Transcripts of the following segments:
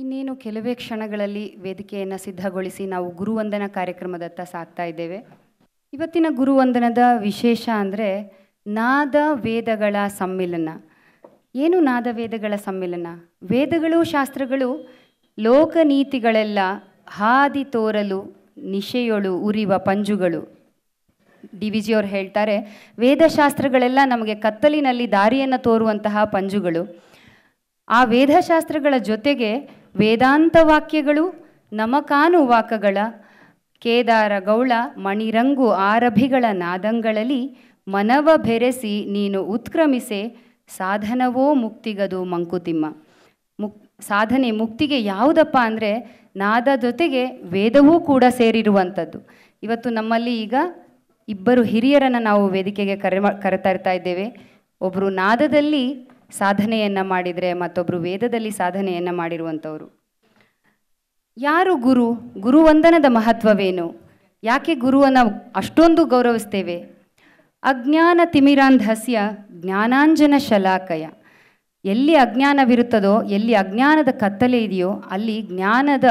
ಇನ್ನೇನು ಕೆಲವೇ ಕ್ಷಣಗಳಲ್ಲಿ ವೇದಿಕೆಯನ್ನು ಸಿದ್ಧಗೊಳಿಸಿ ನಾವು ಗುರುವಂದನ ಕಾರ್ಯಕ್ರಮದತ್ತ ಸಾಕ್ತಾ ಇದ್ದೇವೆ ಇವತ್ತಿನ ಗುರುವಂದನದ ವಿಶೇಷ ಅಂದರೆ ನಾದ ವೇದಗಳ ಸಮ್ಮಿಲನ ಏನು ನಾದ ವೇದಗಳ ಸಮ್ಮಿಲನ ವೇದಗಳು ಶಾಸ್ತ್ರಗಳು ಲೋಕನೀತಿಗಳೆಲ್ಲ ಹಾದಿ ತೋರಲು ನಿಶೆಯೊಳು ಉರಿವ ಪಂಜುಗಳು ಡಿ ವಿ ಜಿಯವರು ಹೇಳ್ತಾರೆ ವೇದಶಾಸ್ತ್ರಗಳೆಲ್ಲ ನಮಗೆ ಕತ್ತಲಿನಲ್ಲಿ ದಾರಿಯನ್ನು ತೋರುವಂತಹ ಪಂಜುಗಳು ಆ ವೇದಶಾಸ್ತ್ರಗಳ ಜೊತೆಗೆ ವೇದಾಂತ ವಾಕ್ಯಗಳು ನಮಕಾನುವಾಕಗಳ ಕೇದಾರ ಗೌಳ ಮಣಿರಂಗು ಆರಭಿಗಳ ನಾದಂಗಳಲ್ಲಿ ಮನವ ಬೆರೆಸಿ ನೀನು ಉತ್ಕ್ರಮಿಸೆ ಸಾಧನವೋ ಮುಕ್ತಿಗದು ಮಂಕುತಿಮ್ಮ ಮುಕ್ ಸಾಧನೆ ಮುಕ್ತಿಗೆ ಯಾವುದಪ್ಪ ಅಂದರೆ ನಾದ ಜೊತೆಗೆ ವೇದವೂ ಕೂಡ ಸೇರಿರುವಂಥದ್ದು ಇವತ್ತು ನಮ್ಮಲ್ಲಿ ಈಗ ಇಬ್ಬರು ಹಿರಿಯರನ್ನು ನಾವು ವೇದಿಕೆಗೆ ಕರೆ ಕರೆತರ್ತಾ ಇದ್ದೇವೆ ಒಬ್ಬರು ನಾದದಲ್ಲಿ ಸಾಧನೆಯನ್ನು ಮಾಡಿದರೆ ಮತ್ತೊಬ್ಬರು ವೇದದಲ್ಲಿ ಸಾಧನೆಯನ್ನು ಮಾಡಿರುವಂಥವರು ಯಾರು ಗುರು ಗುರುವಂದನದ ಮಹತ್ವವೇನು ಯಾಕೆ ಗುರುವನ್ನು ಅಷ್ಟೊಂದು ಗೌರವಿಸ್ತೇವೆ ಅಜ್ಞಾನ ತಿಮಿರಾಂಧಸ್ಯ ಜ್ಞಾನಾಂಜನ ಶಲಾಕಯ ಎಲ್ಲಿ ಅಜ್ಞಾನವಿರುತ್ತದೋ ಎಲ್ಲಿ ಅಜ್ಞಾನದ ಕತ್ತಲೆ ಇದೆಯೋ ಅಲ್ಲಿ ಜ್ಞಾನದ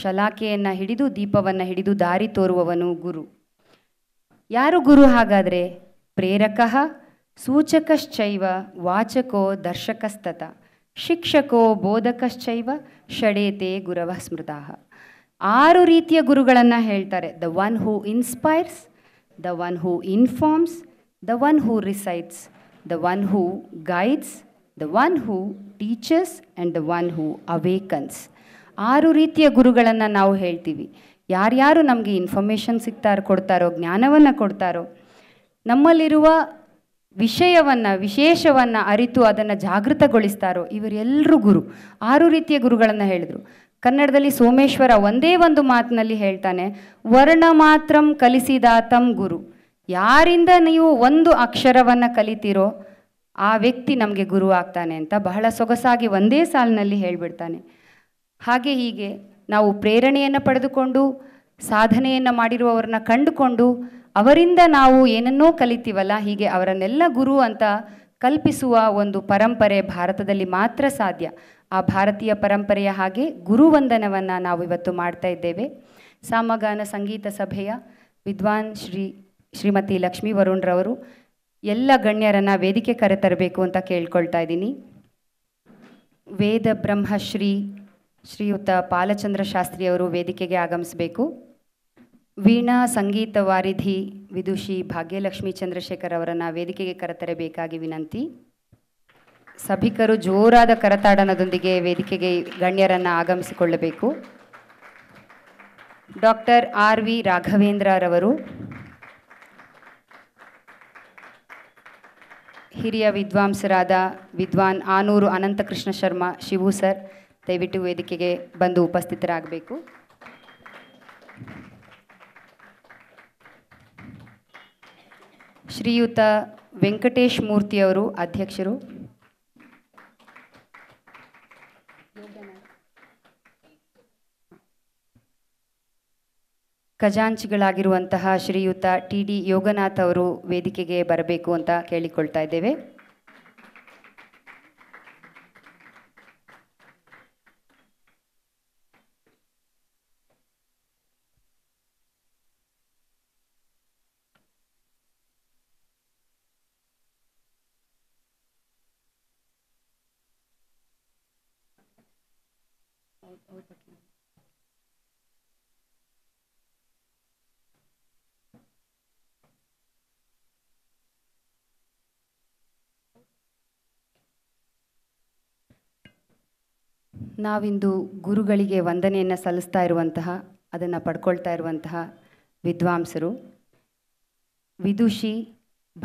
ಶಲಾಕೆಯನ್ನು ಹಿಡಿದು ದೀಪವನ್ನು ಹಿಡಿದು ದಾರಿ ತೋರುವವನು ಗುರು ಯಾರು ಗುರು ಹಾಗಾದರೆ ಪ್ರೇರಕಃ ಸೂಚಕಶ್ಚೈವ ವಾಚಕೋ ದರ್ಶಕಸ್ತತ ಶಿಕ್ಷಕೋ ಬೋಧಕಶ್ಚೈವ ಷಡೇತೆ ಗುರವ ಸ್ಮೃತಾ ಆರು ರೀತಿಯ ಗುರುಗಳನ್ನು ಹೇಳ್ತಾರೆ the one who inspires the one who informs the one who recites the one who guides the one who teaches and the one who awakens ಆರು ರೀತಿಯ ಗುರುಗಳನ್ನು ನಾವು ಹೇಳ್ತೀವಿ ಯಾರ್ಯಾರು ನಮಗೆ ಇನ್ಫಾರ್ಮೇಷನ್ ಸಿಗ್ತಾರೋ ಕೊಡ್ತಾರೋ ಜ್ಞಾನವನ್ನು ಕೊಡ್ತಾರೋ ನಮ್ಮಲ್ಲಿರುವ ವಿಷಯವನ್ನು ವಿಶೇಷವನ್ನು ಅರಿತು ಅದನ್ನು ಜಾಗೃತಗೊಳಿಸ್ತಾರೋ ಇವರೆಲ್ಲರೂ ಗುರು ಆರು ರೀತಿಯ ಗುರುಗಳನ್ನು ಹೇಳಿದರು ಕನ್ನಡದಲ್ಲಿ ಸೋಮೇಶ್ವರ ಒಂದೇ ಒಂದು ಮಾತಿನಲ್ಲಿ ಹೇಳ್ತಾನೆ ವರ್ಣ ಮಾತ್ರಂ ಕಲಿಸಿದಾತಂ ಗುರು ಯಾರಿಂದ ನೀವು ಒಂದು ಅಕ್ಷರವನ್ನು ಕಲಿತೀರೋ ಆ ವ್ಯಕ್ತಿ ನಮಗೆ ಗುರು ಆಗ್ತಾನೆ ಅಂತ ಬಹಳ ಸೊಗಸಾಗಿ ಒಂದೇ ಸಾಲಿನಲ್ಲಿ ಹೇಳಿಬಿಡ್ತಾನೆ ಹಾಗೆ ಹೀಗೆ ನಾವು ಪ್ರೇರಣೆಯನ್ನು ಪಡೆದುಕೊಂಡು ಸಾಧನೆಯನ್ನು ಮಾಡಿರುವವರನ್ನ ಕಂಡುಕೊಂಡು ಅವರಿಂದ ನಾವು ಏನನ್ನೋ ಕಲಿತೀವಲ್ಲ ಹೀಗೆ ಅವರನ್ನೆಲ್ಲ ಗುರು ಅಂತ ಕಲ್ಪಿಸುವ ಒಂದು ಪರಂಪರೆ ಭಾರತದಲ್ಲಿ ಮಾತ್ರ ಸಾಧ್ಯ ಆ ಭಾರತೀಯ ಪರಂಪರೆಯ ಹಾಗೆ ಗುರುವಂದನವನ್ನು ನಾವು ಇವತ್ತು ಮಾಡ್ತಾ ಇದ್ದೇವೆ ಸಾಮಗಾನ ಸಂಗೀತ ಸಭೆಯ ವಿದ್ವಾನ್ ಶ್ರೀ ಶ್ರೀಮತಿ ಲಕ್ಷ್ಮೀ ವರುಣ್ರವರು ಎಲ್ಲ ಗಣ್ಯರನ್ನು ವೇದಿಕೆ ಕರೆತರಬೇಕು ಅಂತ ಕೇಳ್ಕೊಳ್ತಾ ಇದ್ದೀನಿ ವೇದ ಬ್ರಹ್ಮಶ್ರೀ ಶ್ರೀಯುತ ಪಾಲಚಂದ್ರ ಶಾಸ್ತ್ರಿಯವರು ವೇದಿಕೆಗೆ ಆಗಮಿಸಬೇಕು ವೀಣಾ ಸಂಗೀತ ವಾರಿಧಿ ವಿದುಷಿ ಭಾಗ್ಯಲಕ್ಷ್ಮಿ ಚಂದ್ರಶೇಖರ್ ಅವರನ್ನು ವೇದಿಕೆಗೆ ಕರೆತರಬೇಕಾಗಿ ವಿನಂತಿ ಸಭಿಕರು ಜೋರಾದ ಕರತಾಡನದೊಂದಿಗೆ ವೇದಿಕೆಗೆ ಗಣ್ಯರನ್ನು ಆಗಮಿಸಿಕೊಳ್ಳಬೇಕು ಡಾಕ್ಟರ್ ಆರ್ ವಿ ರಾಘವೇಂದ್ರರವರು ಹಿರಿಯ ವಿದ್ವಾಂಸರಾದ ವಿದ್ವಾನ್ ಆನೂರು ಅನಂತಕೃಷ್ಣ ಶರ್ಮಾ ಶಿವು ಸರ್ ದಯವಿಟ್ಟು ವೇದಿಕೆಗೆ ಬಂದು ಉಪಸ್ಥಿತರಾಗಬೇಕು ಶ್ರೀಯುತ ವೆಂಕಟೇಶ್ ಮೂರ್ತಿಯವರು ಅಧ್ಯಕ್ಷರು ಖಜಾಂಚಿಗಳಾಗಿರುವಂತಹ ಶ್ರೀಯುತ ಟಿ ಡಿ ಯೋಗನಾಥ್ ಅವರು ವೇದಿಕೆಗೆ ಬರಬೇಕು ಅಂತ ಕೇಳಿಕೊಳ್ತಾ ಇದ್ದೇವೆ ನಾವಿಂದು ಗುರುಗಳಿಗೆ ವಂದನೆಯನ್ನು ಸಲ್ಲಿಸ್ತಾ ಇರುವಂತಹ ಅದನ್ನು ಪಡ್ಕೊಳ್ತಾ ಇರುವಂತಹ ವಿದ್ವಾಂಸರು ವಿದುಷಿ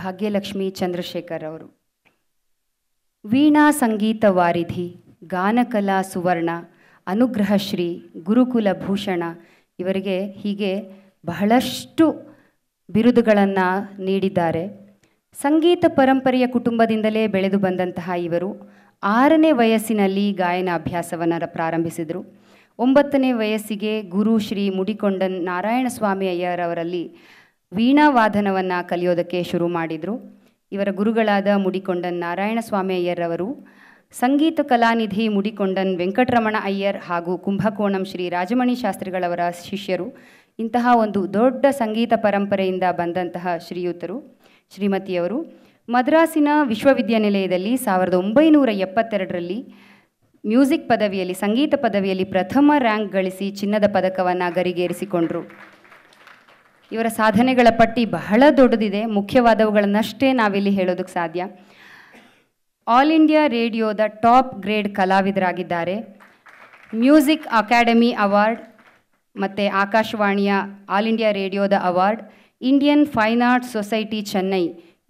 ಭಾಗ್ಯಲಕ್ಷ್ಮಿ ಚಂದ್ರಶೇಖರ್ ಅವರು ವೀಣಾ ಸಂಗೀತ ವಾರಿಧಿ ಗಾನಕಲಾ ಸುವರ್ಣ ಅನುಗ್ರಹ ಶ್ರೀ ಗುರುಕುಲ ಭೂಷಣ ಇವರಿಗೆ ಹೀಗೆ ಬಹಳಷ್ಟು ಬಿರುದುಗಳನ್ನು ನೀಡಿದ್ದಾರೆ ಸಂಗೀತ ಪರಂಪರೆಯ ಕುಟುಂಬದಿಂದಲೇ ಬೆಳೆದು ಬಂದಂತಹ ಇವರು ಆರನೇ ವಯಸ್ಸಿನಲ್ಲಿ ಗಾಯನ ಅಭ್ಯಾಸವನ್ನು ಪ್ರಾರಂಭಿಸಿದರು ಒಂಬತ್ತನೇ ವಯಸ್ಸಿಗೆ ಗುರು ಶ್ರೀ ಮುಡಿಕೊಂಡನ್ ನಾರಾಯಣ ಸ್ವಾಮಿ ಅಯ್ಯರವರಲ್ಲಿ ವಾದನವನ್ನು ಕಲಿಯೋದಕ್ಕೆ ಶುರು ಮಾಡಿದರು ಇವರ ಗುರುಗಳಾದ ಮುಡಿಕೊಂಡನ್ ನಾರಾಯಣ ಸ್ವಾಮಿ ಅಯ್ಯರವರು ಸಂಗೀತ ಕಲಾನಿಧಿ ಮುಡಿಕೊಂಡನ್ ವೆಂಕಟರಮಣ ಅಯ್ಯರ್ ಹಾಗೂ ಕುಂಭಕೋಣಂ ಶ್ರೀ ರಾಜಮಣಿ ಶಾಸ್ತ್ರಿಗಳವರ ಶಿಷ್ಯರು ಇಂತಹ ಒಂದು ದೊಡ್ಡ ಸಂಗೀತ ಪರಂಪರೆಯಿಂದ ಬಂದಂತಹ ಶ್ರೀಯುತರು ಶ್ರೀಮತಿಯವರು ಮದ್ರಾಸಿನ ವಿಶ್ವವಿದ್ಯಾನಿಲಯದಲ್ಲಿ ಸಾವಿರದ ಒಂಬೈನೂರ ಎಪ್ಪತ್ತೆರಡರಲ್ಲಿ ಮ್ಯೂಸಿಕ್ ಪದವಿಯಲ್ಲಿ ಸಂಗೀತ ಪದವಿಯಲ್ಲಿ ಪ್ರಥಮ ರ್ಯಾಂಕ್ ಗಳಿಸಿ ಚಿನ್ನದ ಪದಕವನ್ನು ಗರಿಗೇರಿಸಿಕೊಂಡರು ಇವರ ಸಾಧನೆಗಳ ಪಟ್ಟಿ ಬಹಳ ದೊಡ್ಡದಿದೆ ಮುಖ್ಯವಾದವುಗಳನ್ನಷ್ಟೇ ನಾವಿಲ್ಲಿ ಹೇಳೋದಕ್ಕೆ ಸಾಧ್ಯ ಆಲ್ ಇಂಡಿಯಾ ರೇಡಿಯೋದ ಟಾಪ್ ಗ್ರೇಡ್ ಕಲಾವಿದರಾಗಿದ್ದಾರೆ ಮ್ಯೂಸಿಕ್ ಅಕಾಡೆಮಿ ಅವಾರ್ಡ್ ಮತ್ತು ಆಕಾಶವಾಣಿಯ ಆಲ್ ಇಂಡಿಯಾ ರೇಡಿಯೋದ award Indian fine arts society Chennai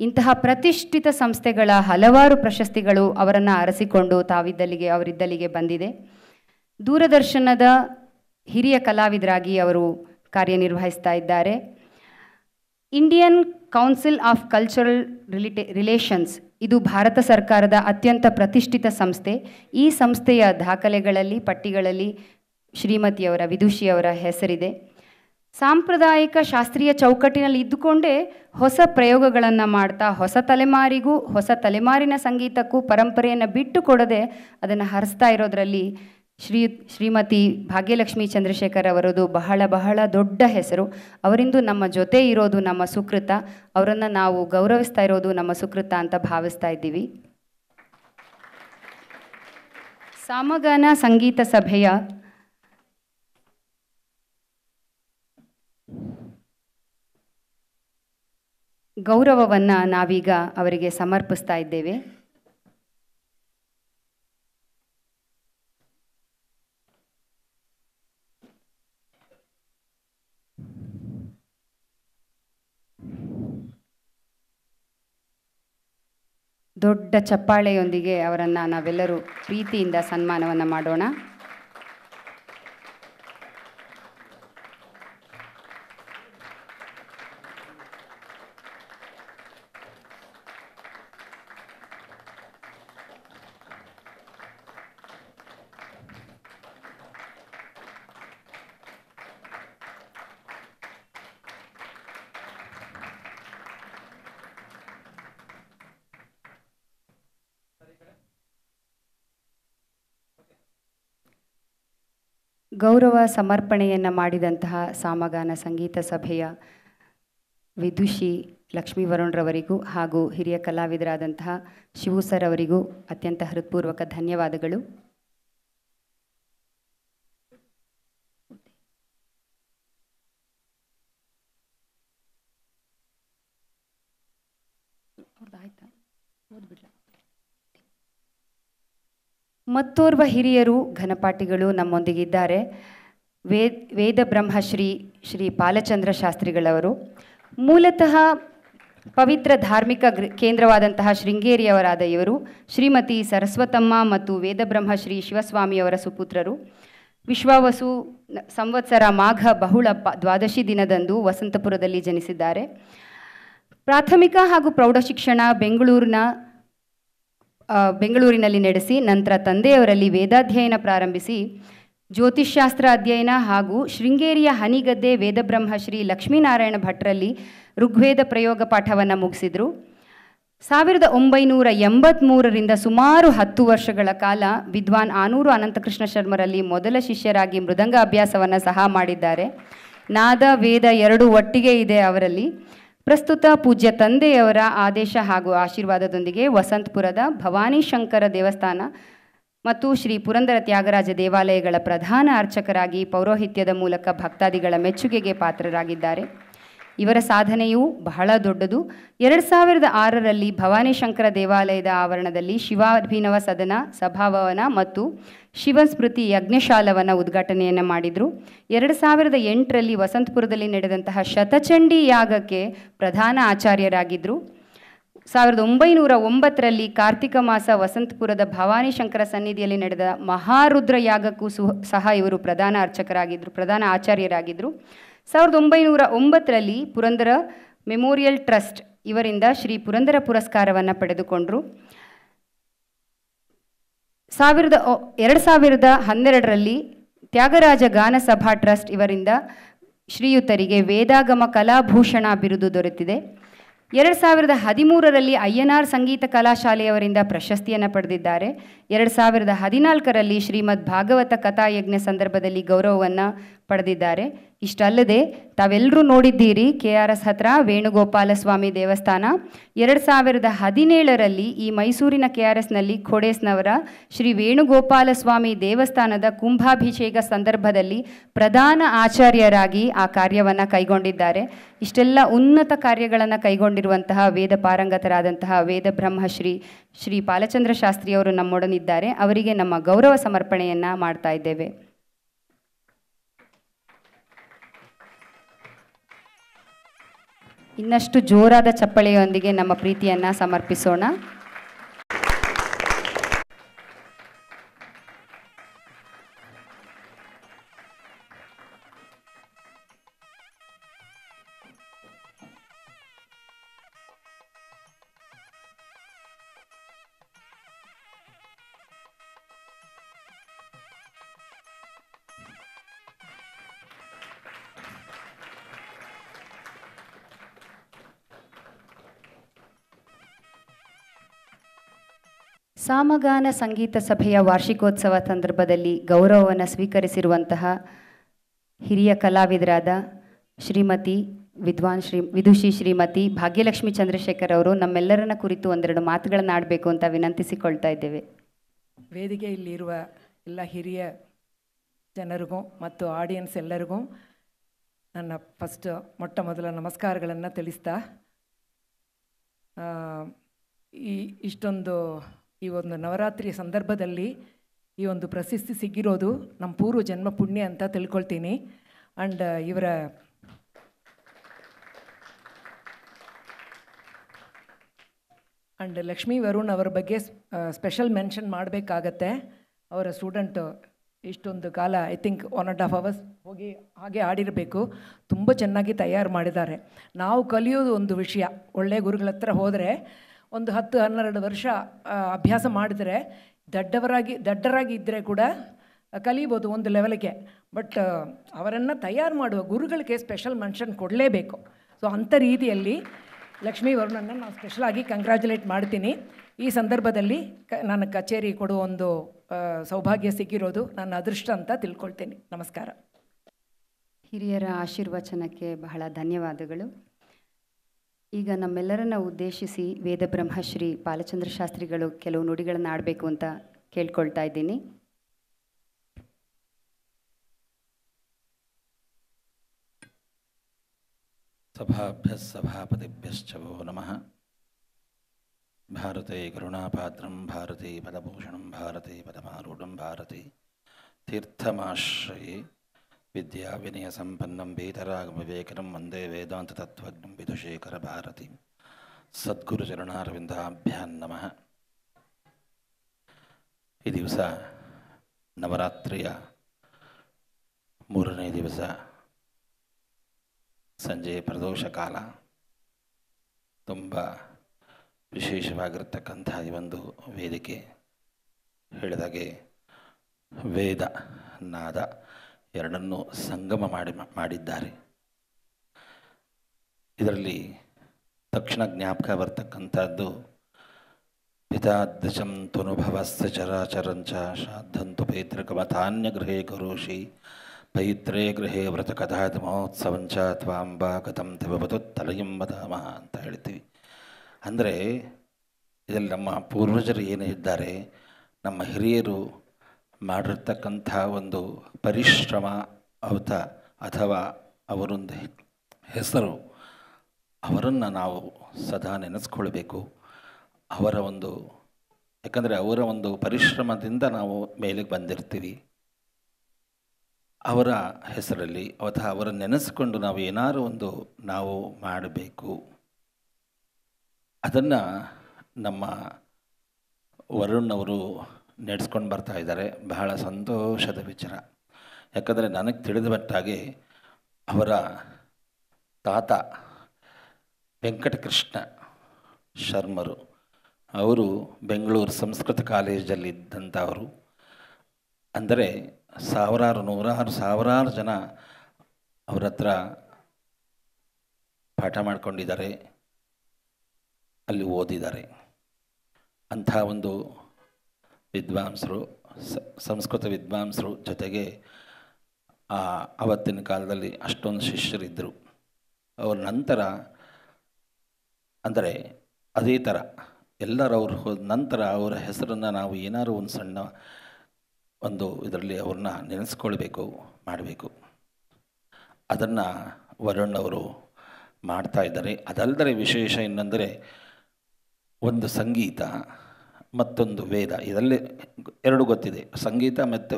ಇಂತಹ ಪ್ರತಿಷ್ಠಿತ ಸಂಸ್ಥೆಗಳ ಹಲವಾರು ಪ್ರಶಸ್ತಿಗಳು ಅವರನ್ನು ಅರಸಿಕೊಂಡು ತಾವಿದ್ದಲ್ಲಿಗೆ ಅವರಿದ್ದಲ್ಲಿಗೆ ಬಂದಿದೆ ದೂರದರ್ಶನದ ಹಿರಿಯ ಕಲಾವಿದರಾಗಿ ಅವರು ಕಾರ್ಯನಿರ್ವಹಿಸ್ತಾ ಇದ್ದಾರೆ ಇಂಡಿಯನ್ ಕೌನ್ಸಿಲ್ ಆಫ್ ಕಲ್ಚರಲ್ ರಿಲಿಟೆ ರಿಲೇಷನ್ಸ್ ಇದು ಭಾರತ ಸರ್ಕಾರದ ಅತ್ಯಂತ ಪ್ರತಿಷ್ಠಿತ ಸಂಸ್ಥೆ ಈ ಸಂಸ್ಥೆಯ ದಾಖಲೆಗಳಲ್ಲಿ ಪಟ್ಟಿಗಳಲ್ಲಿ ಶ್ರೀಮತಿಯವರ ವಿದುಷಿಯವರ ಹೆಸರಿದೆ ಸಾಂಪ್ರದಾಯಿಕ ಶಾಸ್ತ್ರೀಯ ಚೌಕಟ್ಟಿನಲ್ಲಿ ಇದ್ದುಕೊಂಡೇ ಹೊಸ ಪ್ರಯೋಗಗಳನ್ನು ಮಾಡ್ತಾ ಹೊಸ ತಲೆಮಾರಿಗೂ ಹೊಸ ತಲೆಮಾರಿನ ಸಂಗೀತಕ್ಕೂ ಪರಂಪರೆಯನ್ನು ಬಿಟ್ಟು ಕೊಡದೆ ಅದನ್ನು ಹರಿಸ್ತಾ ಇರೋದರಲ್ಲಿ ಶ್ರೀ ಶ್ರೀಮತಿ ಭಾಗ್ಯಲಕ್ಷ್ಮಿ ಚಂದ್ರಶೇಖರ್ ಅವರದು ಬಹಳ ಬಹಳ ದೊಡ್ಡ ಹೆಸರು ಅವರಿಂದು ನಮ್ಮ ಜೊತೆ ಇರೋದು ನಮ್ಮ ಸುಕೃತ ಅವರನ್ನು ನಾವು ಗೌರವಿಸ್ತಾ ಇರೋದು ನಮ್ಮ ಸುಕೃತ ಅಂತ ಭಾವಿಸ್ತಾ ಇದ್ದೀವಿ ಸಾಮಗಾನ ಸಂಗೀತ ಸಭೆಯ ಗೌರವವನ್ನು ನಾವೀಗ ಅವರಿಗೆ ಸಮರ್ಪಿಸ್ತಾ ಇದ್ದೇವೆ ದೊಡ್ಡ ಚಪ್ಪಾಳೆಯೊಂದಿಗೆ ಅವರನ್ನು ನಾವೆಲ್ಲರೂ ಪ್ರೀತಿಯಿಂದ ಸನ್ಮಾನವನ್ನು ಮಾಡೋಣ ಗೌರವ ಸಮರ್ಪಣೆಯನ್ನು ಮಾಡಿದಂತಹ ಸಾಮಗಾನ ಸಂಗೀತ ಸಭೆಯ ವಿದುಷಿ ಲಕ್ಷ್ಮೀ ವರುಣ್ರವರಿಗೂ ಹಾಗೂ ಹಿರಿಯ ಕಲಾವಿದರಾದಂತಹ ಶಿವು ಸರ್ ಅವರಿಗೂ ಅತ್ಯಂತ ಹೃತ್ಪೂರ್ವಕ ಧನ್ಯವಾದಗಳು ಮತ್ತೋರ್ವ ಹಿರಿಯರು ಘನಪಾಠಿಗಳು ನಮ್ಮೊಂದಿಗಿದ್ದಾರೆ ವೇ ವೇದ ಬ್ರಹ್ಮಶ್ರೀ ಶ್ರೀ ಪಾಲಚಂದ್ರ ಶಾಸ್ತ್ರಿಗಳವರು ಮೂಲತಃ ಪವಿತ್ರ ಧಾರ್ಮಿಕ ಕೇಂದ್ರವಾದಂತಹ ಶೃಂಗೇರಿಯವರಾದ ಇವರು ಶ್ರೀಮತಿ ಸರಸ್ವತಮ್ಮ ಮತ್ತು ವೇದಬ್ರಹ್ಮಶ್ರೀ ಶಿವಸ್ವಾಮಿಯವರ ಸುಪುತ್ರರು ವಿಶ್ವವಸು ಸಂವತ್ಸರ ಮಾಘ ಬಹುಳ ಪ ದ್ವಾದಶಿ ದಿನದಂದು ವಸಂತಪುರದಲ್ಲಿ ಜನಿಸಿದ್ದಾರೆ ಪ್ರಾಥಮಿಕ ಹಾಗೂ ಪ್ರೌಢಶಿಕ್ಷಣ ಬೆಂಗಳೂರಿನ ಬೆಂಗಳೂರಿನಲ್ಲಿ ನಡೆಸಿ ನಂತರ ತಂದೆಯವರಲ್ಲಿ ವೇದಾಧ್ಯಯನ ಪ್ರಾರಂಭಿಸಿ ಜ್ಯೋತಿಷ್ಶಾಸ್ತ್ರ ಅಧ್ಯಯನ ಹಾಗೂ ಶೃಂಗೇರಿಯ ಹನಿಗದ್ದೆ ವೇದಬ್ರಹ್ಮ ಶ್ರೀ ಲಕ್ಷ್ಮೀನಾರಾಯಣ ಭಟ್ರಲ್ಲಿ ಋಗ್ವೇದ ಪ್ರಯೋಗ ಪಾಠವನ್ನು ಮುಗಿಸಿದರು ಸಾವಿರದ ಒಂಬೈನೂರ ಎಂಬತ್ತ್ಮೂರರಿಂದ ಸುಮಾರು ಹತ್ತು ವರ್ಷಗಳ ಕಾಲ ವಿದ್ವಾನ್ ಆನೂರು ಅನಂತಕೃಷ್ಣ ಶರ್ಮರಲ್ಲಿ ಮೊದಲ ಶಿಷ್ಯರಾಗಿ ಮೃದಂಗ ಅಭ್ಯಾಸವನ್ನು ಸಹ ಮಾಡಿದ್ದಾರೆ ನಾದ ವೇದ ಎರಡು ಒಟ್ಟಿಗೆ ಇದೆ ಅವರಲ್ಲಿ ಪ್ರಸ್ತುತ ಪೂಜ್ಯ ತಂದೆಯವರ ಆದೇಶ ಹಾಗೂ ಆಶೀರ್ವಾದದೊಂದಿಗೆ ವಸಂತಪುರದ ಭವಾನಿ ಶಂಕರ ದೇವಸ್ಥಾನ ಮತ್ತು ಶ್ರೀ ಪುರಂದರ ತ್ಯಾಗರಾಜ ದೇವಾಲಯಗಳ ಪ್ರಧಾನ ಅರ್ಚಕರಾಗಿ ಪೌರೋಹಿತ್ಯದ ಮೂಲಕ ಭಕ್ತಾದಿಗಳ ಮೆಚ್ಚುಗೆಗೆ ಪಾತ್ರರಾಗಿದ್ದಾರೆ ಇವರ ಸಾಧನೆಯೂ ಬಹಳ ದೊಡ್ಡದು ಎರಡು ಸಾವಿರದ ಆರರಲ್ಲಿ ಭವಾನಿ ಶಂಕರ ದೇವಾಲಯದ ಆವರಣದಲ್ಲಿ ಶಿವಾಭಿನವ ಸದನ ಸಭಾಭವನ ಮತ್ತು ಶಿವಸ್ಮೃತಿ ಯಜ್ಞಶಾಲವನ್ನು ಉದ್ಘಾಟನೆಯನ್ನು ಮಾಡಿದರು ಎರಡು ಸಾವಿರದ ಎಂಟರಲ್ಲಿ ವಸಂತಪುರದಲ್ಲಿ ನಡೆದಂತಹ ಶತಚಂಡಿ ಯಾಗಕ್ಕೆ ಪ್ರಧಾನ ಆಚಾರ್ಯರಾಗಿದ್ದರು ಸಾವಿರದ ಒಂಬೈನೂರ ಒಂಬತ್ತರಲ್ಲಿ ಕಾರ್ತಿಕ ಮಾಸ ವಸಂತಪುರದ ಭವಾನಿ ಶಂಕರ ಸನ್ನಿಧಿಯಲ್ಲಿ ನಡೆದ ಮಹಾರುದ್ರ ಯಾಗಕ್ಕೂ ಸಹ ಇವರು ಪ್ರಧಾನ ಅರ್ಚಕರಾಗಿದ್ದರು ಪ್ರಧಾನ ಆಚಾರ್ಯರಾಗಿದ್ದರು ಸಾವಿರದ ಒಂಬೈನೂರ ಒಂಬತ್ತರಲ್ಲಿ ಪುರಂದರ ಮೆಮೋರಿಯಲ್ ಟ್ರಸ್ಟ್ ಇವರಿಂದ ಶ್ರೀ ಪುರಂದರ ಪುರಸ್ಕಾರವನ್ನು ಪಡೆದುಕೊಂಡರು ಸಾವಿರದ ಎರಡು ಸಾವಿರದ ಹನ್ನೆರಡರಲ್ಲಿ ತ್ಯಾಗರಾಜ ಗಾನಸಭಾ ಟ್ರಸ್ಟ್ ಇವರಿಂದ ಶ್ರೀಯುತರಿಗೆ ವೇದಾಗಮ ಕಲಾಭೂಷಣ ಬಿರುದು ದೊರೆತಿದೆ ಎರಡು ಸಾವಿರದ ಹದಿಮೂರರಲ್ಲಿ ಆರ್ ಸಂಗೀತ ಕಲಾಶಾಲೆಯವರಿಂದ ಪ್ರಶಸ್ತಿಯನ್ನು ಪಡೆದಿದ್ದಾರೆ ಎರಡು ಸಾವಿರದ ಹದಿನಾಲ್ಕರಲ್ಲಿ ಶ್ರೀಮದ್ ಭಾಗವತ ಕಥಾಯಜ್ಞ ಸಂದರ್ಭದಲ್ಲಿ ಗೌರವವನ್ನು ಪಡೆದಿದ್ದಾರೆ ಇಷ್ಟಲ್ಲದೆ ತಾವೆಲ್ಲರೂ ನೋಡಿದ್ದೀರಿ ಕೆ ಆರ್ ಎಸ್ ಹತ್ರ ವೇಣುಗೋಪಾಲಸ್ವಾಮಿ ದೇವಸ್ಥಾನ ಎರಡು ಸಾವಿರದ ಹದಿನೇಳರಲ್ಲಿ ಈ ಮೈಸೂರಿನ ಕೆ ಆರ್ ಎಸ್ನಲ್ಲಿ ಖೋಡೇಸ್ನವರ ಶ್ರೀ ವೇಣುಗೋಪಾಲಸ್ವಾಮಿ ದೇವಸ್ಥಾನದ ಕುಂಭಾಭಿಷೇಕ ಸಂದರ್ಭದಲ್ಲಿ ಪ್ರಧಾನ ಆಚಾರ್ಯರಾಗಿ ಆ ಕಾರ್ಯವನ್ನು ಕೈಗೊಂಡಿದ್ದಾರೆ ಇಷ್ಟೆಲ್ಲ ಉನ್ನತ ಕಾರ್ಯಗಳನ್ನು ಕೈಗೊಂಡಿರುವಂತಹ ವೇದ ಪಾರಂಗತರಾದಂತಹ ವೇದ ಬ್ರಹ್ಮಶ್ರೀ ಶ್ರೀ ಪಾಲಚಂದ್ರ ಶಾಸ್ತ್ರಿಯವರು ನಮ್ಮೊಡನಿದ್ದಾರೆ ಅವರಿಗೆ ನಮ್ಮ ಗೌರವ ಸಮರ್ಪಣೆಯನ್ನು ಮಾಡ್ತಾ ಇದ್ದೇವೆ ಇನ್ನಷ್ಟು ಜೋರಾದ ಚಪ್ಪಳೆಯೊಂದಿಗೆ ನಮ್ಮ ಪ್ರೀತಿಯನ್ನು ಸಮರ್ಪಿಸೋಣ ಸಾಮಗಾನ ಸಂಗೀತ ಸಭೆಯ ವಾರ್ಷಿಕೋತ್ಸವ ಸಂದರ್ಭದಲ್ಲಿ ಗೌರವವನ್ನು ಸ್ವೀಕರಿಸಿರುವಂತಹ ಹಿರಿಯ ಕಲಾವಿದರಾದ ಶ್ರೀಮತಿ ವಿದ್ವಾನ್ ಶ್ರೀ ವಿದುಷಿ ಶ್ರೀಮತಿ ಭಾಗ್ಯಲಕ್ಷ್ಮಿ ಚಂದ್ರಶೇಖರ್ ಅವರು ನಮ್ಮೆಲ್ಲರನ್ನ ಕುರಿತು ಒಂದೆರಡು ಮಾತುಗಳನ್ನು ಆಡಬೇಕು ಅಂತ ವಿನಂತಿಸಿಕೊಳ್ತಾ ಇದ್ದೇವೆ ವೇದಿಕೆಯಲ್ಲಿರುವ ಎಲ್ಲ ಹಿರಿಯ ಜನರಿಗೂ ಮತ್ತು ಆಡಿಯನ್ಸ್ ಎಲ್ಲರಿಗೂ ನನ್ನ ಫಸ್ಟ್ ಮೊಟ್ಟ ಮೊದಲ ನಮಸ್ಕಾರಗಳನ್ನು ತಿಳಿಸ್ತಾ ಈ ಇಷ್ಟೊಂದು ಈ ಒಂದು ನವರಾತ್ರಿ ಸಂದರ್ಭದಲ್ಲಿ ಈ ಒಂದು ಪ್ರಶಸ್ತಿ ಸಿಕ್ಕಿರೋದು ನಮ್ಮ ಪೂರ್ವ ಜನ್ಮ ಪುಣ್ಯ ಅಂತ ತಿಳ್ಕೊಳ್ತೀನಿ ಆ್ಯಂಡ್ uh, ಇವರ ಆ್ಯಂಡ್ ಲಕ್ಷ್ಮೀ ವರುಣ್ ಅವರ ಬಗ್ಗೆ ಸ್ಪೆಷಲ್ ಮೆನ್ಷನ್ ಮಾಡಬೇಕಾಗತ್ತೆ ಅವರ ಸ್ಟೂಡೆಂಟು ಇಷ್ಟೊಂದು ಕಾಲ I think one and half hours ಹೋಗಿ ಹಾಗೆ ಆಡಿರಬೇಕು ತುಂಬ ಚೆನ್ನಾಗಿ ತಯಾರು ಮಾಡಿದ್ದಾರೆ ನಾವು ಕಲಿಯೋದು ಒಂದು ವಿಷಯ ಒಳ್ಳೆಯ ಗುರುಗಳ ಹತ್ರ ಹೋದರೆ ಒಂದು ಹತ್ತು ಹನ್ನೆರಡು ವರ್ಷ ಅಭ್ಯಾಸ ಮಾಡಿದರೆ ದಡ್ಡವರಾಗಿ ದಡ್ಡರಾಗಿ ಇದ್ದರೆ ಕೂಡ ಕಲಿಬೋದು ಒಂದು ಲೆವೆಲ್ಗೆ ಬಟ್ ಅವರನ್ನು ತಯಾರು ಮಾಡುವ ಗುರುಗಳಿಗೆ ಸ್ಪೆಷಲ್ ಮೆನ್ಷನ್ ಕೊಡಲೇಬೇಕು ಸೊ ಅಂಥ ರೀತಿಯಲ್ಲಿ ಲಕ್ಷ್ಮೀ ವರುಣನ್ನು ನಾನು ಸ್ಪೆಷಲಾಗಿ ಕಂಗ್ರ್ಯಾಚುಲೇಟ್ ಮಾಡ್ತೀನಿ ಈ ಸಂದರ್ಭದಲ್ಲಿ ಕ ನನ್ನ ಕಚೇರಿ ಕೊಡುವ ಒಂದು ಸೌಭಾಗ್ಯ ಸಿಕ್ಕಿರೋದು ನನ್ನ ಅದೃಷ್ಟ ಅಂತ ತಿಳ್ಕೊಳ್ತೀನಿ ನಮಸ್ಕಾರ ಹಿರಿಯರ ಆಶೀರ್ವಚನಕ್ಕೆ ಬಹಳ ಧನ್ಯವಾದಗಳು ಈಗ ನಮ್ಮೆಲ್ಲರನ್ನ ಉದ್ದೇಶಿಸಿ ವೇದ ಬ್ರಹ್ಮಶ್ರೀ ಬಾಲಚಂದ್ರ ಶಾಸ್ತ್ರಿಗಳು ಕೆಲವು ನುಡಿಗಳನ್ನು ಆಡಬೇಕು ಅಂತ ಕೇಳ್ಕೊಳ್ತಾ ಇದ್ದೀನಿ ಸಭಾಭ್ಯ ಸಭಾಪತಿಭ್ಯಶ್ಚವೋ ನಮಃ ಭಾರತೀ ಕರುಣಾಪಾತ್ರಂ ಭಾರತಿ ಪದಭೂಷಣಂ ಭಾರತಿ ಪದಮಾರೂಢಂ ಭಾರತಿ ತೀರ್ಥಮಾಶ್ರಯೇ ವಿದ್ಯಾ ವಿನಯ ಭೀತರಾಗ ವಂದೇ ವೇದಾಂತ ತತ್ವಜ್ಞ ವಿದುಶೇಖರ ಭಾರತಿ ಸದ್ಗುರು ಚರಣಾರವಿಂದಾಭ್ಯಾನ್ ನಮಃ ಈ ದಿವಸ ನವರಾತ್ರಿಯ ಮೂರನೇ ದಿವಸ ಸಂಜೆ ಪ್ರದೋಷ ಕಾಲ ತುಂಬ ವಿಶೇಷವಾಗಿರ್ತಕ್ಕಂಥ ಈ ಒಂದು ವೇದಿಕೆ ಹೇಳಿದಾಗೆ ವೇದ ನಾದ ಎರಡನ್ನೂ ಸಂಗಮ ಮಾಡಿ ಮಾಡಿದ್ದಾರೆ ಇದರಲ್ಲಿ ತಕ್ಷಣ ಜ್ಞಾಪಕ ಬರ್ತಕ್ಕಂಥದ್ದು ಪಿತಾದಶಂ ತ್ವನುಭವಸ್ಥ ಚರಾಚರಂಚ ಶ್ರಾದ್ದಂತು ಪೈತೃಕಮತಾನ್ಯ ಗೃಹೇ ಕರೋಷಿ ಪೈತ್ರೇ ಗೃಹೇ ವ್ರತ ಕಥಾತ್ ಮಹೋತ್ಸವಂಚ ತ್ವಾಂಬಾ ಕಥಂ ತಿವತು ತಲೆಯಂ ಅಂತ ಹೇಳ್ತೀವಿ ಅಂದರೆ ಇದರಲ್ಲಿ ನಮ್ಮ ಪೂರ್ವಜರು ಏನು ಇದ್ದಾರೆ ನಮ್ಮ ಹಿರಿಯರು ಮಾಡಿರ್ತಕ್ಕಂಥ ಒಂದು ಪರಿಶ್ರಮ ಅವತ ಅಥವಾ ಅವರೊಂದು ಹೆಸರು ಅವರನ್ನು ನಾವು ಸದಾ ನೆನೆಸ್ಕೊಳ್ಬೇಕು ಅವರ ಒಂದು ಯಾಕಂದರೆ ಅವರ ಒಂದು ಪರಿಶ್ರಮದಿಂದ ನಾವು ಮೇಲೆ ಬಂದಿರ್ತೀವಿ ಅವರ ಹೆಸರಲ್ಲಿ ಅಥವಾ ಅವರ ನೆನೆಸ್ಕೊಂಡು ನಾವು ಏನಾದರೂ ಒಂದು ನಾವು ಮಾಡಬೇಕು ಅದನ್ನು ನಮ್ಮ ವರುಣ್ ಅವರು ನಡೆಸ್ಕೊಂಡು ಬರ್ತಾ ಇದ್ದಾರೆ ಬಹಳ ಸಂತೋಷದ ವಿಚಾರ ಯಾಕಂದರೆ ನನಗೆ ತಿಳಿದ ಮಟ್ಟಾಗಿ ಅವರ ತಾತ ವೆಂಕಟಕೃಷ್ಣ ಶರ್ಮರು ಅವರು ಬೆಂಗಳೂರು ಸಂಸ್ಕೃತ ಕಾಲೇಜಲ್ಲಿದ್ದಂಥವರು ಅಂದರೆ ಸಾವಿರಾರು ನೂರಾರು ಸಾವಿರಾರು ಜನ ಅವರ ಹತ್ರ ಪಾಠ ಮಾಡಿಕೊಂಡಿದ್ದಾರೆ ಅಲ್ಲಿ ಓದಿದ್ದಾರೆ ಅಂಥ ಒಂದು ವಿದ್ವಾಂಸರು ಸಂಸ್ಕೃತ ವಿದ್ವಾಂಸರು ಜೊತೆಗೆ ಆವತ್ತಿನ ಕಾಲದಲ್ಲಿ ಅಷ್ಟೊಂದು ಶಿಷ್ಯರಿದ್ದರು ಅವ್ರ ನಂತರ ಅಂದರೆ ಅದೇ ಥರ ಎಲ್ಲರವ್ರು ಹೋದ ನಂತರ ಅವರ ಹೆಸರನ್ನು ನಾವು ಏನಾದರೂ ಒಂದು ಸಣ್ಣ ಒಂದು ಇದರಲ್ಲಿ ಅವ್ರನ್ನ ನೆನೆಸ್ಕೊಳ್ಬೇಕು ಮಾಡಬೇಕು ಅದನ್ನು ವರುಣ್ ಅವರು ಮಾಡ್ತಾ ಇದ್ದಾರೆ ಅದಲ್ಲದೆ ವಿಶೇಷ ಏನಂದರೆ ಒಂದು ಸಂಗೀತ ಮತ್ತೊಂದು ವೇದ ಇದರಲ್ಲಿ ಎರಡು ಗೊತ್ತಿದೆ ಸಂಗೀತ ಮತ್ತು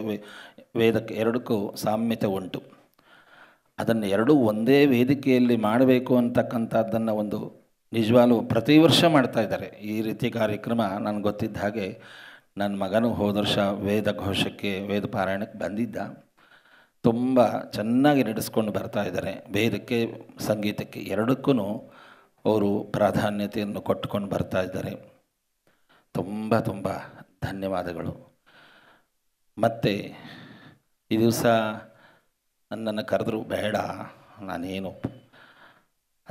ವೇದಕ್ಕೆ ಎರಡಕ್ಕೂ ಸಾಮ್ಯತೆ ಉಂಟು ಅದನ್ನು ಎರಡೂ ಒಂದೇ ವೇದಿಕೆಯಲ್ಲಿ ಮಾಡಬೇಕು ಅಂತಕ್ಕಂಥದ್ದನ್ನು ಒಂದು ನಿಜವಾಗ್ಲೂ ಪ್ರತಿ ವರ್ಷ ಮಾಡ್ತಾ ಇದ್ದಾರೆ ಈ ರೀತಿ ಕಾರ್ಯಕ್ರಮ ನನಗೆ ಗೊತ್ತಿದ್ದ ಹಾಗೆ ನನ್ನ ಮಗನು ಹೋದ ವರ್ಷ ವೇದ ಘೋಷಕ್ಕೆ ವೇದ ಪಾರಾಯಣಕ್ಕೆ ಬಂದಿದ್ದ ತುಂಬ ಚೆನ್ನಾಗಿ ನಡೆಸ್ಕೊಂಡು ಬರ್ತಾ ಇದ್ದಾರೆ ವೇದಕ್ಕೆ ಸಂಗೀತಕ್ಕೆ ಎರಡಕ್ಕೂ ಅವರು ಪ್ರಾಧಾನ್ಯತೆಯನ್ನು ಕೊಟ್ಟುಕೊಂಡು ಬರ್ತಾ ಇದ್ದಾರೆ ತುಂಬ ತುಂಬ ಧನ್ಯವಾದಗಳು ಮತ್ತು ಈ ದಿವಸ ನನ್ನನ್ನು ಕರೆದ್ರು ಬೇಡ ನಾನೇನು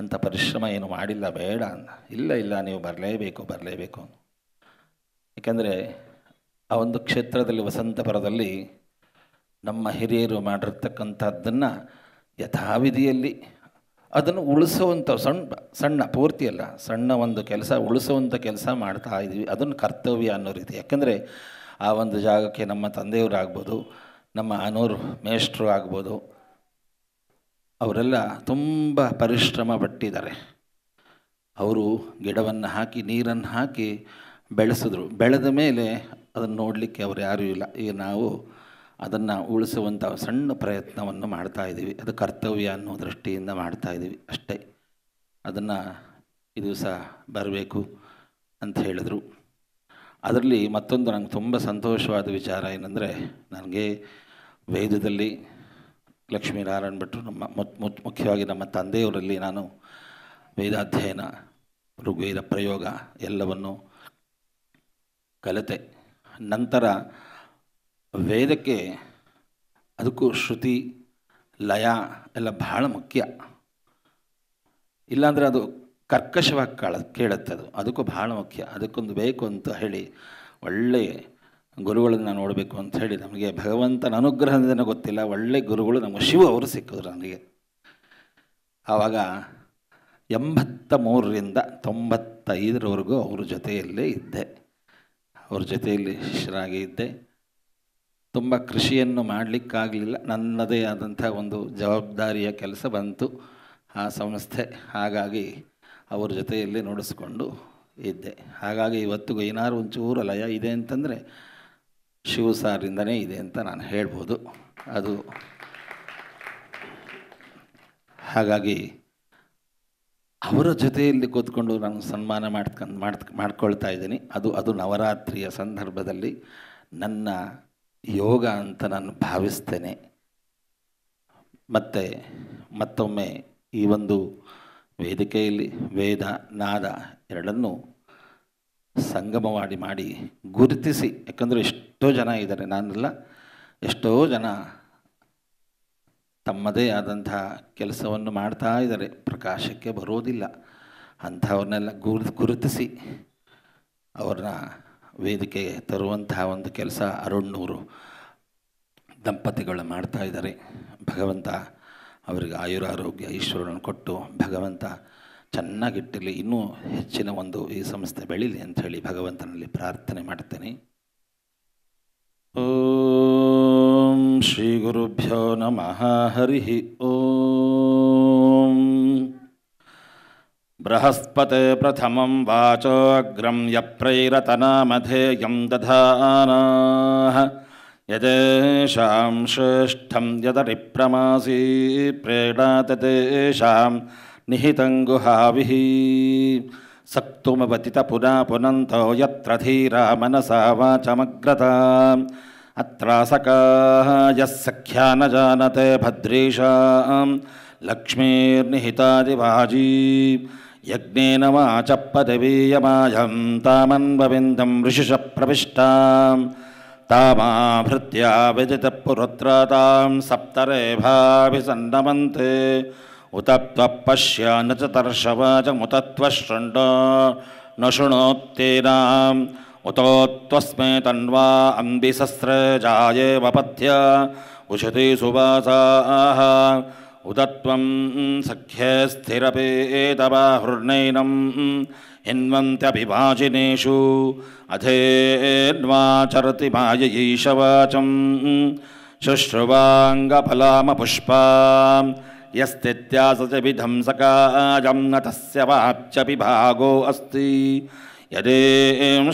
ಅಂಥ ಪರಿಶ್ರಮ ಏನು ಮಾಡಿಲ್ಲ ಬೇಡ ಅಂತ ಇಲ್ಲ ಇಲ್ಲ ನೀವು ಬರಲೇಬೇಕು ಬರಲೇಬೇಕು ಏಕೆಂದರೆ ಆ ಒಂದು ಕ್ಷೇತ್ರದಲ್ಲಿ ವಸಂತಪುರದಲ್ಲಿ ನಮ್ಮ ಹಿರಿಯರು ಮಾಡಿರ್ತಕ್ಕಂಥದ್ದನ್ನು ಯಥಾವಿಧಿಯಲ್ಲಿ ಅದನ್ನು ಉಳಿಸುವಂಥ ಸಣ್ಣ ಸಣ್ಣ ಪೂರ್ತಿ ಅಲ್ಲ ಸಣ್ಣ ಒಂದು ಕೆಲಸ ಉಳಿಸುವಂಥ ಕೆಲಸ ಮಾಡ್ತಾ ಇದ್ದೀವಿ ಅದನ್ನು ಕರ್ತವ್ಯ ಅನ್ನೋ ರೀತಿ ಯಾಕೆಂದರೆ ಆ ಒಂದು ಜಾಗಕ್ಕೆ ನಮ್ಮ ತಂದೆಯವರಾಗ್ಬೋದು ನಮ್ಮ ಅನೋರು ಮೇಷ್ಟ್ರು ಆಗ್ಬೋದು ಅವರೆಲ್ಲ ತುಂಬ ಪರಿಶ್ರಮ ಪಟ್ಟಿದ್ದಾರೆ ಅವರು ಗಿಡವನ್ನು ಹಾಕಿ ನೀರನ್ನು ಹಾಕಿ ಬೆಳೆಸಿದ್ರು ಬೆಳೆದ ಮೇಲೆ ಅದನ್ನು ನೋಡಲಿಕ್ಕೆ ಅವ್ರು ಯಾರೂ ಇಲ್ಲ ಈಗ ನಾವು ಅದನ್ನು ಉಳಿಸುವಂಥ ಸಣ್ಣ ಪ್ರಯತ್ನವನ್ನು ಮಾಡ್ತಾ ಇದ್ದೀವಿ ಅದು ಕರ್ತವ್ಯ ಅನ್ನೋ ದೃಷ್ಟಿಯಿಂದ ಮಾಡ್ತಾ ಇದ್ದೀವಿ ಅಷ್ಟೇ ಅದನ್ನು ಈ ದಿವಸ ಬರಬೇಕು ಅಂತ ಹೇಳಿದರು ಅದರಲ್ಲಿ ಮತ್ತೊಂದು ನಂಗೆ ತುಂಬ ಸಂತೋಷವಾದ ವಿಚಾರ ಏನಂದರೆ ನನಗೆ ವೇದದಲ್ಲಿ ಲಕ್ಷ್ಮೀನಾರಾಯಣ ಭಟ್ರು ನಮ್ಮ ಮುಖ್ಯವಾಗಿ ನಮ್ಮ ತಂದೆಯವರಲ್ಲಿ ನಾನು ವೇದಾಧ್ಯಯನ ಋಗ್ವೇದ ಪ್ರಯೋಗ ಎಲ್ಲವನ್ನು ಕಲಿತೆ ನಂತರ ವೇದಕ್ಕೆ ಅದಕ್ಕೂ ಶ್ರುತಿ ಲಯ ಎಲ್ಲ ಬಹಳ ಮುಖ್ಯ ಇಲ್ಲಾಂದರೆ ಅದು ಕರ್ಕಶವಾಗಿ ಕಾಳ ಕೇಳುತ್ತೆ ಅದು ಅದಕ್ಕೂ ಬಹಳ ಮುಖ್ಯ ಅದಕ್ಕೊಂದು ಬೇಕು ಅಂತ ಹೇಳಿ ಒಳ್ಳೆಯ ಗುರುಗಳನ್ನು ನೋಡಬೇಕು ಅಂತ ಹೇಳಿ ನಮಗೆ ಭಗವಂತನ ಅನುಗ್ರಹದಿಂದ ಗೊತ್ತಿಲ್ಲ ಒಳ್ಳೆ ಗುರುಗಳು ನಮ್ಮ ಶಿವ ಅವರು ಸಿಕ್ಕಿದ್ರು ನನಗೆ ಆವಾಗ ಎಂಬತ್ತ ಮೂರರಿಂದ ತೊಂಬತ್ತೈದರವರೆಗೂ ಅವ್ರ ಜೊತೆಯಲ್ಲೇ ಇದ್ದೆ ಅವ್ರ ಜೊತೆಯಲ್ಲಿ ಶಿಷ್ಯರಾಗಿ ಇದ್ದೆ ತುಂಬ ಕೃಷಿಯನ್ನು ಮಾಡಲಿಕ್ಕಾಗಲಿಲ್ಲ ನನ್ನದೇ ಆದಂಥ ಒಂದು ಜವಾಬ್ದಾರಿಯ ಕೆಲಸ ಬಂತು ಆ ಸಂಸ್ಥೆ ಹಾಗಾಗಿ ಅವ್ರ ಜೊತೆಯಲ್ಲಿ ನುಡಿಸ್ಕೊಂಡು ಇದ್ದೆ ಹಾಗಾಗಿ ಇವತ್ತಿಗೂ ಏನಾದ್ರು ಒಂಚೂರು ಲಯ ಇದೆ ಅಂತಂದರೆ ಶಿವ ಸಾರಿಂದನೇ ಇದೆ ಅಂತ ನಾನು ಹೇಳ್ಬೋದು ಅದು ಹಾಗಾಗಿ ಅವರ ಜೊತೆಯಲ್ಲಿ ಕೂತ್ಕೊಂಡು ನಾನು ಸನ್ಮಾನ ಮಾಡ್ಕೊಂಡು ಮಾಡ್ಕೊಳ್ತಾ ಇದ್ದೀನಿ ಅದು ಅದು ನವರಾತ್ರಿಯ ಸಂದರ್ಭದಲ್ಲಿ ನನ್ನ ಯೋಗ ಅಂತ ನಾನು ಭಾವಿಸ್ತೇನೆ ಮತ್ತು ಮತ್ತೊಮ್ಮೆ ಈ ಒಂದು ವೇದಿಕೆಯಲ್ಲಿ ವೇದ ನಾದ ಎರಡನ್ನು ಸಂಗಮ ಮಾಡಿ ಗುರುತಿಸಿ ಯಾಕಂದರೆ ಎಷ್ಟೋ ಜನ ಇದ್ದಾರೆ ನಾನೆಲ್ಲ ಎಷ್ಟೋ ಜನ ತಮ್ಮದೇ ಆದಂತಹ ಕೆಲಸವನ್ನು ಮಾಡ್ತಾ ಇದ್ದಾರೆ ಪ್ರಕಾಶಕ್ಕೆ ಬರೋದಿಲ್ಲ ಅಂಥವ್ರನ್ನೆಲ್ಲ ಗುರು ಗುರುತಿಸಿ ಅವ್ರನ್ನ ವೇದಿಕೆಗೆ ತರುವಂತಹ ಒಂದು ಕೆಲಸ ಅರುಣ್ಣೂರು ದಂಪತಿಗಳು ಮಾಡ್ತಾ ಇದ್ದಾರೆ ಭಗವಂತ ಅವರಿಗೆ ಆಯುರಾರೋಗ್ಯ ಈಶ್ವರನನ್ನು ಕೊಟ್ಟು ಭಗವಂತ ಚೆನ್ನಾಗಿಟ್ಟಿರಲಿ ಇನ್ನೂ ಹೆಚ್ಚಿನ ಒಂದು ಈ ಸಂಸ್ಥೆ ಬೆಳೀಲಿ ಅಂಥೇಳಿ ಭಗವಂತನಲ್ಲಿ ಪ್ರಾರ್ಥನೆ ಮಾಡ್ತೇನೆ ಓಂ ಶ್ರೀ ಗುರುಭ್ಯೋ ನಮಃ ಹರಿ ಓಂ बृहस्पति प्रथमं वाचोऽग्रं यप्रैरतनामधेयं दधानाः यदेषां श्रेष्ठं यदरिप्रमासी प्रीणा तेषां निहितं गुहाभिः सक्तुमवतितपुना पुनन्तो यत्र धीरा मनसा वाचमग्रता अत्रासकाः यः सख्या न जानते भद्रीशा लक्ष्मीर्निहितादिवाजी यज्ञेन वाच पदवीयमायं तामन्वविन्दं ऋषिषप्रविष्टां तामाभृत्या विदितपुरत्रातां सप्तरेभाभिसन्नमन्ते उत त्वपश्य न च तर्षवाचमुत त्वशृण्ड न शृणोत्तेनाम् उतो त्वस्मे तन्वा अम्बिसस्रजायेव पथ्य उशति सुवासाः उदत्वं सख्ये स्थिरपि एत हृर्नैनम् हिन्वन्त्यपि वाचिनेषु अधेद्वाचरति वायीशवाचम् शुश्रुवाङ्गफलामपुष्पा स न तस्य वाच्यपि भागो अस्ति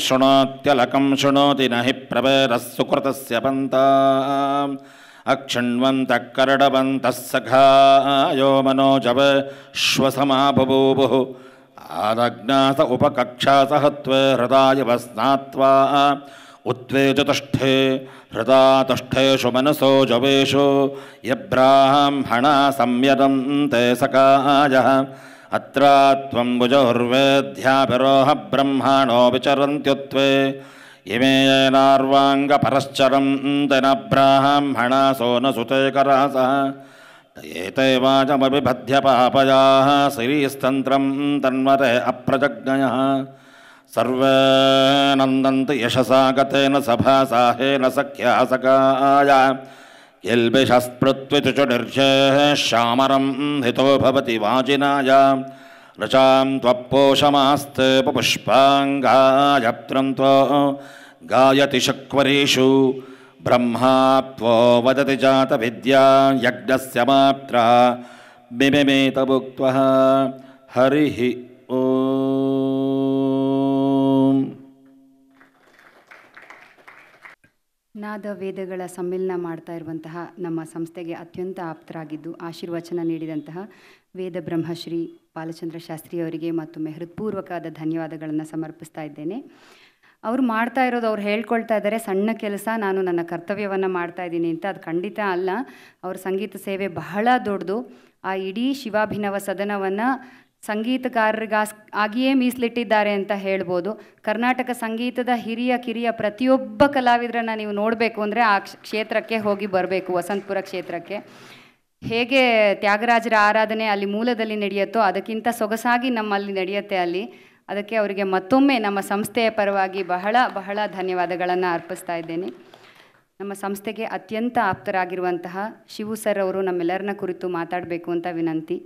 शृणोत्यलकं शृणोति न हि प्रवेरः सुकृतस्य पन्ता अक्षिण्वन्तः करडवन्तः सखा यो मनो जपे श्वसमा बभूवुः आदज्ञास उपकक्षासह त्वे हृदाय वः स्नात्वा उत्त्वे चतुष्ठे हृदातुष्ठेषु मनसो जबेषु यब्राह्मणा संयदन्ते सखायः अत्रा त्वम् ब्रह्माणो विचरन्त्युत्वे इमे येनार्वाङ्गपरश्चरं तेनाब्राह्मणसो नसुतेकरासः एते वाचमपि श्रीस्तन्त्रं तन्वते अप्रजज्ञयः सर्वे नन्दन्ति यशसा गतेन सभासाहेन सख्यासकाय यल्पिषस्पृथ्विचु निर्झेः श्यामरं हितो भवति वाचिनाय ರಚಾಂ ತ್ವಪೋಷಮಸ್ತೆ ಪುಷ್ಪಾಂಗಾಯತ್ರಂತ್ವ ಗಾಯತಿ ಶಕ್ವರೇಶು ಬ್ರಹ್ಮಾತ್ವ ವದತಿ ಜಾತ ವಿದ್ಯಾ ಯಜ್ಞಸ್ಯ ಮಾತ್ರ ಬಿಮಿಮೇತ ಹರಿಹಿ ಹರಿ ನಾದ ವೇದಗಳ ಸಮ್ಮಿಲನ ಮಾಡ್ತಾ ಇರುವಂತಹ ನಮ್ಮ ಸಂಸ್ಥೆಗೆ ಅತ್ಯಂತ ಆಪ್ತರಾಗಿದ್ದು ಆಶೀರ್ವಚನ ನೀಡಿದಂತಹ ವೇದ ಬ್ರಹ್ಮಶ್ರೀ ಬಾಲಚಂದ್ರ ಶಾಸ್ತ್ರಿ ಅವರಿಗೆ ಮತ್ತು ಹೃತ್ಪೂರ್ವಕವಾದ ಧನ್ಯವಾದಗಳನ್ನು ಸಮರ್ಪಿಸ್ತಾ ಇದ್ದೇನೆ ಅವರು ಮಾಡ್ತಾ ಇರೋದು ಅವ್ರು ಹೇಳ್ಕೊಳ್ತಾ ಇದ್ದಾರೆ ಸಣ್ಣ ಕೆಲಸ ನಾನು ನನ್ನ ಕರ್ತವ್ಯವನ್ನು ಮಾಡ್ತಾ ಇದ್ದೀನಿ ಅಂತ ಅದು ಖಂಡಿತ ಅಲ್ಲ ಅವ್ರ ಸಂಗೀತ ಸೇವೆ ಬಹಳ ದೊಡ್ಡದು ಆ ಇಡೀ ಶಿವಾಭಿನವ ಸದನವನ್ನು ಸಂಗೀತಗಾರರಿಗಾಸ್ ಆಗಿಯೇ ಮೀಸಲಿಟ್ಟಿದ್ದಾರೆ ಅಂತ ಹೇಳ್ಬೋದು ಕರ್ನಾಟಕ ಸಂಗೀತದ ಹಿರಿಯ ಕಿರಿಯ ಪ್ರತಿಯೊಬ್ಬ ಕಲಾವಿದರನ್ನು ನೀವು ನೋಡಬೇಕು ಅಂದರೆ ಆ ಕ್ಷೇತ್ರಕ್ಕೆ ಹೋಗಿ ಬರಬೇಕು ವಸಂತಪುರ ಕ್ಷೇತ್ರಕ್ಕೆ ಹೇಗೆ ತ್ಯಾಗರಾಜರ ಆರಾಧನೆ ಅಲ್ಲಿ ಮೂಲದಲ್ಲಿ ನಡೆಯುತ್ತೋ ಅದಕ್ಕಿಂತ ಸೊಗಸಾಗಿ ನಮ್ಮಲ್ಲಿ ನಡೆಯುತ್ತೆ ಅಲ್ಲಿ ಅದಕ್ಕೆ ಅವರಿಗೆ ಮತ್ತೊಮ್ಮೆ ನಮ್ಮ ಸಂಸ್ಥೆಯ ಪರವಾಗಿ ಬಹಳ ಬಹಳ ಧನ್ಯವಾದಗಳನ್ನು ಅರ್ಪಿಸ್ತಾ ಇದ್ದೇನೆ ನಮ್ಮ ಸಂಸ್ಥೆಗೆ ಅತ್ಯಂತ ಆಪ್ತರಾಗಿರುವಂತಹ ಶಿವು ಸರ್ ಅವರು ನಮ್ಮೆಲ್ಲರನ್ನ ಕುರಿತು ಮಾತಾಡಬೇಕು ಅಂತ ವಿನಂತಿ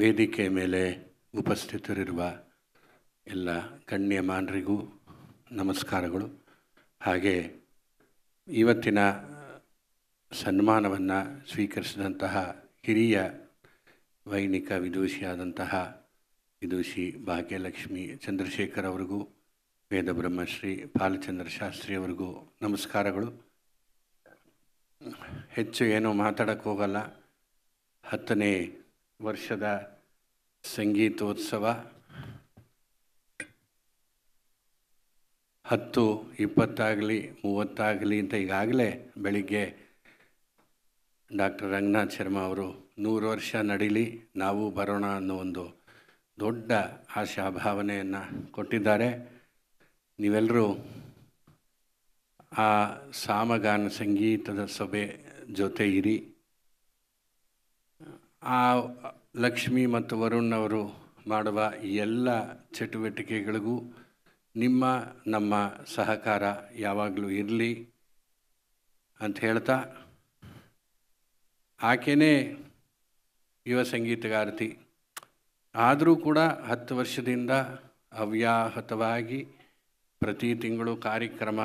ವೇದಿಕೆ ಮೇಲೆ ಉಪಸ್ಥಿತರಿರುವ ಎಲ್ಲ ಗಣ್ಯಮಾನರಿಗೂ ನಮಸ್ಕಾರಗಳು ಹಾಗೆ ಇವತ್ತಿನ ಸನ್ಮಾನವನ್ನು ಸ್ವೀಕರಿಸಿದಂತಹ ಹಿರಿಯ ವೈನಿಕ ವಿದೂಷಿಯಾದಂತಹ ವಿದೂಷಿ ಭಾಗ್ಯಲಕ್ಷ್ಮಿ ಚಂದ್ರಶೇಖರ್ ಅವರಿಗೂ ವೇದಬ್ರಹ್ಮಶ್ರೀ ಬಾಲಚಂದ್ರ ಶಾಸ್ತ್ರಿ ಅವರಿಗೂ ನಮಸ್ಕಾರಗಳು ಹೆಚ್ಚು ಏನೂ ಮಾತಾಡಕ್ಕೆ ಹೋಗಲ್ಲ ಹತ್ತನೇ ವರ್ಷದ ಸಂಗೀತೋತ್ಸವ ಹತ್ತು ಇಪ್ಪತ್ತಾಗಲಿ ಮೂವತ್ತಾಗಲಿ ಅಂತ ಈಗಾಗಲೇ ಬೆಳಿಗ್ಗೆ ಡಾಕ್ಟರ್ ರಂಗನಾಥ್ ಶರ್ಮಾ ಅವರು ನೂರು ವರ್ಷ ನಡೀಲಿ ನಾವು ಬರೋಣ ಅನ್ನೋ ಒಂದು ದೊಡ್ಡ ಆಶಾ ಭಾವನೆಯನ್ನು ಕೊಟ್ಟಿದ್ದಾರೆ ನೀವೆಲ್ಲರೂ ಆ ಸಾಮಗಾನ ಸಂಗೀತದ ಸಭೆ ಜೊತೆ ಇರಿ ಆ ಲಕ್ಷ್ಮಿ ಮತ್ತು ವರುಣ್ ಅವರು ಮಾಡುವ ಎಲ್ಲ ಚಟುವಟಿಕೆಗಳಿಗೂ ನಿಮ್ಮ ನಮ್ಮ ಸಹಕಾರ ಯಾವಾಗಲೂ ಇರಲಿ ಅಂತ ಹೇಳ್ತಾ ಆಕೆಯೇ ಯುವ ಸಂಗೀತಗಾರತಿ ಆದರೂ ಕೂಡ ಹತ್ತು ವರ್ಷದಿಂದ ಅವ್ಯಾಹತವಾಗಿ ಪ್ರತಿ ತಿಂಗಳು ಕಾರ್ಯಕ್ರಮ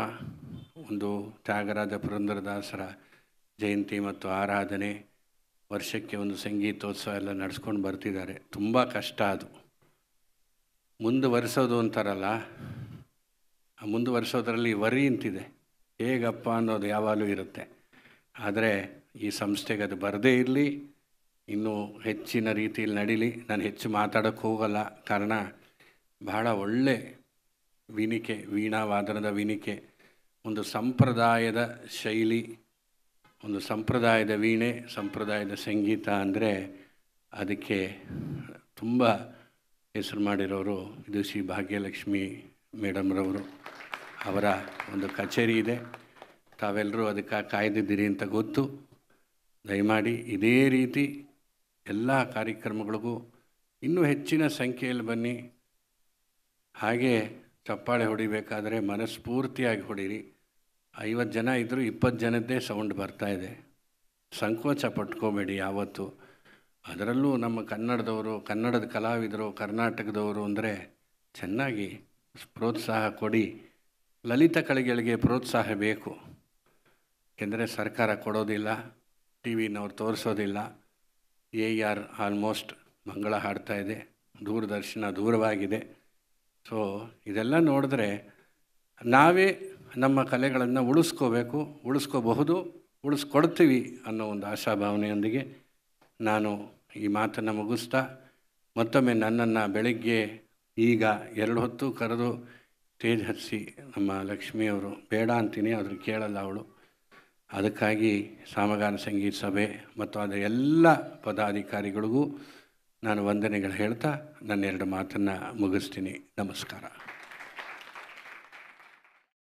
ಒಂದು ತ್ಯಾಗರಾಜ ಪುರಂದರದಾಸರ ಜಯಂತಿ ಮತ್ತು ಆರಾಧನೆ ವರ್ಷಕ್ಕೆ ಒಂದು ಸಂಗೀತೋತ್ಸವ ಎಲ್ಲ ನಡೆಸ್ಕೊಂಡು ಬರ್ತಿದ್ದಾರೆ ತುಂಬ ಕಷ್ಟ ಅದು ಮುಂದುವರೆಸೋದು ಅಂತಾರಲ್ಲ ಆ ವರಿ ಅಂತಿದೆ ಹೇಗಪ್ಪ ಅನ್ನೋದು ಯಾವಾಗಲೂ ಇರುತ್ತೆ ಆದರೆ ಈ ಸಂಸ್ಥೆಗೆ ಅದು ಬರದೇ ಇರಲಿ ಇನ್ನೂ ಹೆಚ್ಚಿನ ರೀತಿಯಲ್ಲಿ ನಡೀಲಿ ನಾನು ಹೆಚ್ಚು ಮಾತಾಡೋಕ್ಕೆ ಹೋಗಲ್ಲ ಕಾರಣ ಬಹಳ ಒಳ್ಳೆ ವಿನಿಕೆ ವೀಣಾವಾದನದ ವಿನಿಕೆ ಒಂದು ಸಂಪ್ರದಾಯದ ಶೈಲಿ ಒಂದು ಸಂಪ್ರದಾಯದ ವೀಣೆ ಸಂಪ್ರದಾಯದ ಸಂಗೀತ ಅಂದರೆ ಅದಕ್ಕೆ ತುಂಬ ಹೆಸರು ಮಾಡಿರೋರು ಇದು ಶ್ರೀ ಭಾಗ್ಯಲಕ್ಷ್ಮಿ ಮೇಡಮ್ರವರು ಅವರ ಒಂದು ಕಚೇರಿ ಇದೆ ತಾವೆಲ್ಲರೂ ಅದಕ್ಕೆ ಕಾಯ್ದಿದ್ದೀರಿ ಅಂತ ಗೊತ್ತು ದಯಮಾಡಿ ಇದೇ ರೀತಿ ಎಲ್ಲ ಕಾರ್ಯಕ್ರಮಗಳಿಗೂ ಇನ್ನೂ ಹೆಚ್ಚಿನ ಸಂಖ್ಯೆಯಲ್ಲಿ ಬನ್ನಿ ಹಾಗೆ ಚಪ್ಪಾಳೆ ಹೊಡಿಬೇಕಾದರೆ ಮನಸ್ಫೂರ್ತಿಯಾಗಿ ಹೊಡೀರಿ ಐವತ್ತು ಜನ ಇದ್ದರೂ ಇಪ್ಪತ್ತು ಜನದ್ದೇ ಸೌಂಡ್ ಬರ್ತಾಯಿದೆ ಸಂಕೋಚ ಪಟ್ಕೋಬೇಡಿ ಯಾವತ್ತು ಅದರಲ್ಲೂ ನಮ್ಮ ಕನ್ನಡದವರು ಕನ್ನಡದ ಕಲಾವಿದರು ಕರ್ನಾಟಕದವರು ಅಂದರೆ ಚೆನ್ನಾಗಿ ಪ್ರೋತ್ಸಾಹ ಕೊಡಿ ಲಲಿತ ಕಲೆಗಳಿಗೆ ಪ್ರೋತ್ಸಾಹ ಬೇಕು ಏಕೆಂದರೆ ಸರ್ಕಾರ ಕೊಡೋದಿಲ್ಲ ಟಿ ವಿನವ್ರು ತೋರಿಸೋದಿಲ್ಲ ಎ ಆರ್ ಆಲ್ಮೋಸ್ಟ್ ಮಂಗಳ ಹಾಡ್ತಾ ಇದೆ ದೂರದರ್ಶನ ದೂರವಾಗಿದೆ ಸೊ ಇದೆಲ್ಲ ನೋಡಿದ್ರೆ ನಾವೇ ನಮ್ಮ ಕಲೆಗಳನ್ನು ಉಳಿಸ್ಕೋಬೇಕು ಉಳಿಸ್ಕೋಬಹುದು ಉಳಿಸ್ಕೊಡ್ತೀವಿ ಅನ್ನೋ ಒಂದು ಆಶಾಭಾವನೆಯೊಂದಿಗೆ ನಾನು ಈ ಮಾತನ್ನು ಮುಗಿಸ್ತಾ ಮತ್ತೊಮ್ಮೆ ನನ್ನನ್ನು ಬೆಳಗ್ಗೆ ಈಗ ಎರಡು ಹೊತ್ತು ಕರೆದು ಸ್ಟೇಜ್ ಹತ್ತಿಸಿ ನಮ್ಮ ಲಕ್ಷ್ಮಿಯವರು ಬೇಡ ಅಂತೀನಿ ಆದರೂ ಕೇಳಲ್ಲ ಅವಳು ಅದಕ್ಕಾಗಿ ಸಾಮಗಾನ ಸಂಗೀತ ಸಭೆ ಮತ್ತು ಅದರ ಎಲ್ಲ ಪದಾಧಿಕಾರಿಗಳಿಗೂ ನಾನು ವಂದನೆಗಳು ಹೇಳ್ತಾ ನನ್ನೆರಡು ಮಾತನ್ನು ಮುಗಿಸ್ತೀನಿ ನಮಸ್ಕಾರ